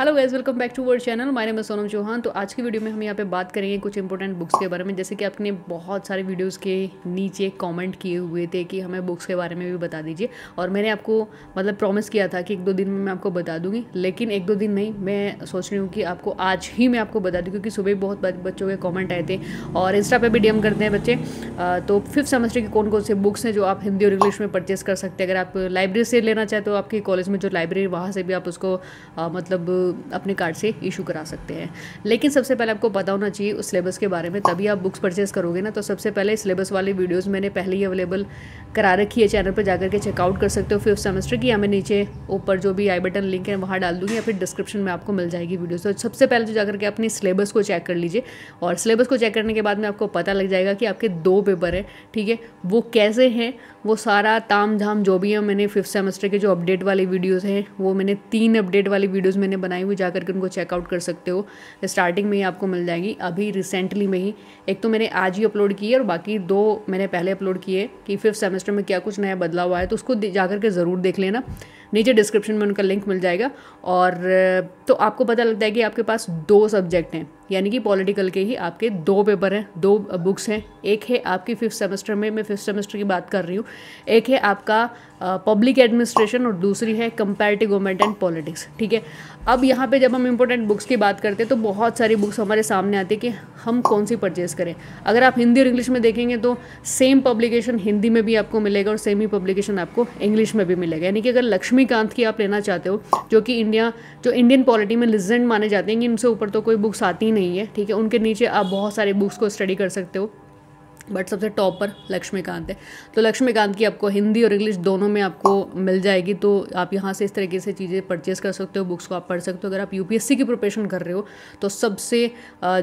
hello guys welcome back to word channel my name Sonam Chauhan तो आज की वीडियो में हम यहाँ पे बात करेंगे कुछ इंपॉर्टेंट बुक्स के बारे में जैसे कि आपने बहुत सारे वीडियोस के नीचे कमेंट किए हुए थे कि हमें बुक्स के बारे में भी बता दीजिए और मैंने आपको मतलब प्रॉमिस किया था कि एक दो दिन में मैं आपको बता दूंगी लेकिन एक दो दिन नहीं मैं सोच रही हूँ कि आपको आज ही मैं आपको बता दूँ क्योंकि सुबह बहुत बच्चों के कॉमेंट आए थे और इंस्टा पर भी डी करते हैं बच्चे तो फिफ्थ सेमेस्टर की कौन कौन से बुक्स हैं जो आप हिंदी और इंग्लिश में परचेस कर सकते हैं अगर आप लाइब्रेरी से लेना चाहते हो आपके कॉलेज में जो लाइब्रेरी वहाँ से भी आप उसको मतलब अपने कार्ड से इशू करा सकते हैं लेकिन सबसे पहले आपको पता होना चाहिए उस सिलेबस के बारे में तभी आप बुक्स परचेज़ करोगे ना तो सबसे पहले सिलेबस वाले वीडियोज़ मैंने पहले ही अवेलेबल करा रखी है चैनल पर जाकर के चेकआउट कर सकते हो फिफ्थ सेमेस्टर की या मैं नीचे ऊपर जो भी आई बटन लिंक है वहाँ डाल दूँगी या फिर डिस्क्रिप्शन में आपको मिल जाएगी वीडियो तो सबसे पहले तो जाकर के अपनी सिलेबस को चेक कर लीजिए और सिलेबस को चेक करने के बाद में आपको पता लग जाएगा कि आपके दो पेपर हैं ठीक है वो कैसे हैं वो सारा ताम झाम जो भी है मैंने फिफ्थ सेमेस्टर के जो अपडेट वाली वीडियोज़ हैं वो मैंने तीन अपडेट वाली वीडियोज़ मैंने बनाई बनाई हुई जाकर के उनको चेकआउट कर सकते हो स्टार्टिंग में ही आपको मिल जाएगी अभी रिसेंटली में ही एक तो मैंने आज ही अपलोड की है और बाकी दो मैंने पहले अपलोड किए कि फिफ्थ सेमेस्टर में क्या कुछ नया बदलाव आया तो उसको जा करके ज़रूर देख लेना नीचे डिस्क्रिप्शन में उनका लिंक मिल जाएगा और तो आपको पता लगता है कि आपके पास दो सब्जेक्ट हैं यानी कि पॉलिटिकल के ही आपके दो पेपर हैं दो बुक्स हैं एक है आपकी फिफ्थ सेमेस्टर में मैं फिफ्थ सेमेस्टर की बात कर रही हूँ एक है आपका पब्लिक एडमिनिस्ट्रेशन और दूसरी है कंपेरेटिव गवर्नमेंट एंड पॉलिटिक्स ठीक है अब यहाँ पे जब हम इंपॉर्टेंट बुक्स की बात करते हैं तो बहुत सारी बुक्स हमारे सामने आती है कि हम कौन सी परचेज़ करें अगर आप हिंदी और इंग्लिश में देखेंगे तो सेम पब्लिकेशन हिंदी में भी आपको मिलेगा और सेम ही पब्लिकेशन आपको इंग्लिश में भी मिलेगा यानी कि अगर लक्ष्मीकांत की आप लेना चाहते हो जो कि इंडिया जो इंडियन पॉलिटी में लिजेंड माने जाते हैं कि इनसे ऊपर तो कोई बुक्स आती नहीं है ठीक है उनके नीचे आप बहुत सारे बुक्स को स्टडी कर सकते हो बट सबसे टॉप पर लक्ष्मीकांत है तो लक्ष्मीकांत की आपको हिंदी और इंग्लिश दोनों में आपको मिल जाएगी तो आप यहाँ से इस तरीके से चीज़ें परचेज़ कर सकते हो बुक्स को आप पढ़ सकते हो अगर आप यूपीएससी की प्रिपरेशन कर रहे हो तो सबसे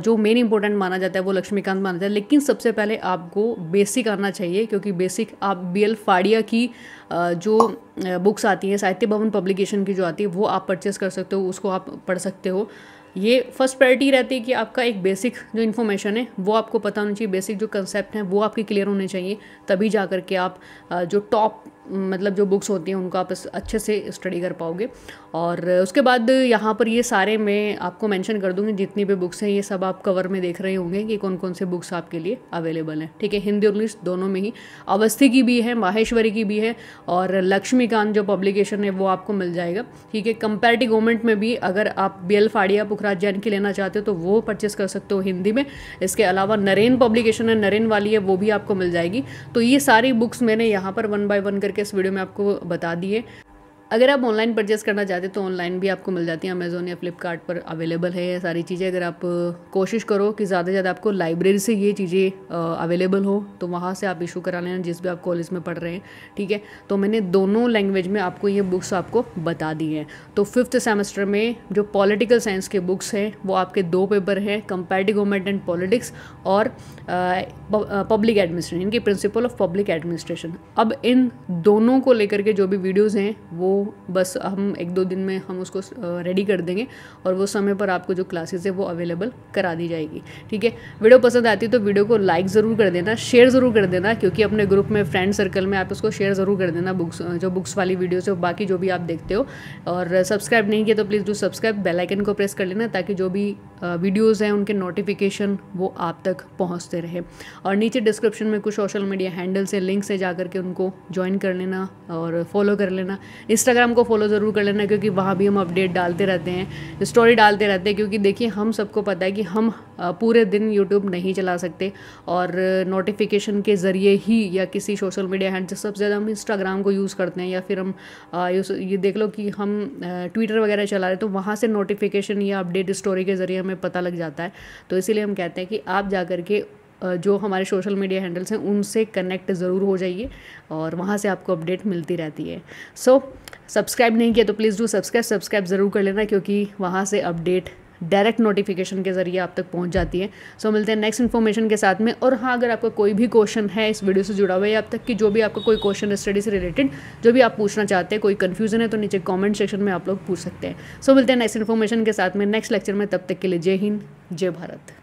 जो मेन इंपॉर्टेंट माना जाता है वो लक्ष्मीकांत माना जाता है लेकिन सबसे पहले आपको बेसिक आना चाहिए क्योंकि बेसिक आप बी एल फाड़िया की जो बुक्स आती हैं साहित्य भवन पब्लिकेशन की जो आती है वो आप परचेज़ कर सकते हो उसको आप पढ़ सकते हो ये फर्स्ट प्रायोरिटी रहती है कि आपका एक बेसिक जो इन्फॉर्मेशन है वो आपको पता होना चाहिए बेसिक जो कंसेप्ट है वो आपके क्लियर होने चाहिए तभी जा कर के आप जो टॉप मतलब जो बुक्स होती हैं उनको आप अच्छे से स्टडी कर पाओगे और उसके बाद यहाँ पर ये सारे मैं आपको मेंशन कर दूँगी जितनी भी बुक्स हैं ये सब आप कवर में देख रहे होंगे कि कौन कौन से बुक्स आपके लिए अवेलेबल हैं ठीक है हिंदी और इंग्लिश दोनों में ही अवस्थी की भी है माहेश्वरी की भी है और लक्ष्मीकांत जो पब्लिकेशन है वो आपको मिल जाएगा ठीक है कंपेरेटिव गवर्नमेंट में भी अगर आप बी एल फाड़िया पुखराज जैन की लेना चाहते हो तो वो परचेस कर सकते हो हिंदी में इसके अलावा नरेन पब्लिकेशन है नरेन वाली है वो भी आपको मिल जाएगी तो ये सारी बुक्स मैंने यहाँ पर वन बाय वन करके इस वीडियो में आपको बता दिए अगर आप ऑनलाइन परचेस करना चाहते तो ऑनलाइन भी आपको मिल जाती है अमेज़ोन या फ्लिपकार्ट पर अवेलेबल है ये सारी चीज़ें अगर आप कोशिश करो कि ज़्यादा से ज़्यादा आपको लाइब्रेरी से ये चीज़ें अवेलेबल हो तो वहाँ से आप इशू करा लेना जिस भी आप कॉलेज में पढ़ रहे हैं ठीक है तो मैंने दोनों लैंग्वेज में आपको ये बुक्स आपको बता दी हैं तो फिफ्थ सेमेस्टर में जो पॉलिटिकल साइंस के बुक्स हैं वो आपके दो पेपर हैं कंपेटिव गवर्नमेंट एंड पॉलिटिक्स और पब्लिक एडमिनिस्ट्रेशन इनकी प्रिंसिपल ऑफ पब्लिक एडमिनिस्ट्रेशन अब इन दोनों को लेकर के जो भी वीडियोज़ हैं वो बस हम एक दो दिन में हम उसको रेडी कर देंगे और वो समय पर आपको जो क्लासेस है वो अवेलेबल करा दी जाएगी ठीक है वीडियो पसंद आती है तो वीडियो को लाइक ज़रूर कर देना शेयर ज़रूर कर देना क्योंकि अपने ग्रुप में फ्रेंड सर्कल में आप उसको शेयर ज़रूर कर देना बुक्स जो बुक्स वाली वीडियोज़ है बाकी जो भी आप देखते हो और सब्सक्राइब नहीं किया तो प्लीज़ डू सब्सक्राइब बेलाइकन को प्रेस कर लेना ताकि जो भी वीडियोज़ हैं उनके नोटिफिकेशन वो आप तक पहुँचते रहे और नीचे डिस्क्रिप्शन में कुछ सोशल मीडिया हैंडल से लिंक से जा करके उनको ज्वाइन कर लेना और फॉलो कर लेना इंस्टाग्राम को फॉलो ज़रूर कर लेना क्योंकि वहाँ भी हम अपडेट डालते रहते हैं स्टोरी डालते रहते हैं क्योंकि देखिए हम सबको पता है कि हम पूरे दिन यूट्यूब नहीं चला सकते और नोटिफिकेशन के ज़रिए ही या किसी सोशल मीडिया हैंड सबसे ज़्यादा हम इंस्टाग्राम को यूज़ करते हैं या फिर हम ये देख लो कि हम ट्विटर वगैरह चला रहे तो वहाँ से नोटिफिकेशन या अपडेट स्टोरी के ज़रिए हमें पता लग जाता है तो इसीलिए हम कहते हैं कि आप जा के जो हमारे सोशल मीडिया हैंडल्स हैं उनसे कनेक्ट ज़रूर हो जाइए और वहाँ से आपको अपडेट मिलती रहती है सो so, सब्सक्राइब नहीं किया तो प्लीज़ डू सब्सक्राइब सब्सक्राइब ज़रूर कर लेना क्योंकि वहाँ से अपडेट डायरेक्ट नोटिफिकेशन के ज़रिए आप तक पहुँच जाती है सो so, मिलते हैं नेक्स्ट इन्फॉर्मेशन के साथ में और हाँ अगर आपका कोई भी क्वेश्चन है इस वीडियो से जुड़ा हुआ है आप तक कि जो भी आपका कोई क्वेश्चन स्टडी से रिलेटेड जो भी आप पूछना चाहते हैं कोई कन्फ्यूजन है तो नीचे कॉमेंट सेक्शन में आप लोग पूछ सकते हैं सो so, मिलते हैं नेक्स्ट इन्फॉर्मेशन के साथ में नेक्स्ट लेक्चर में तब तक के लिए जय हिंद जय भारत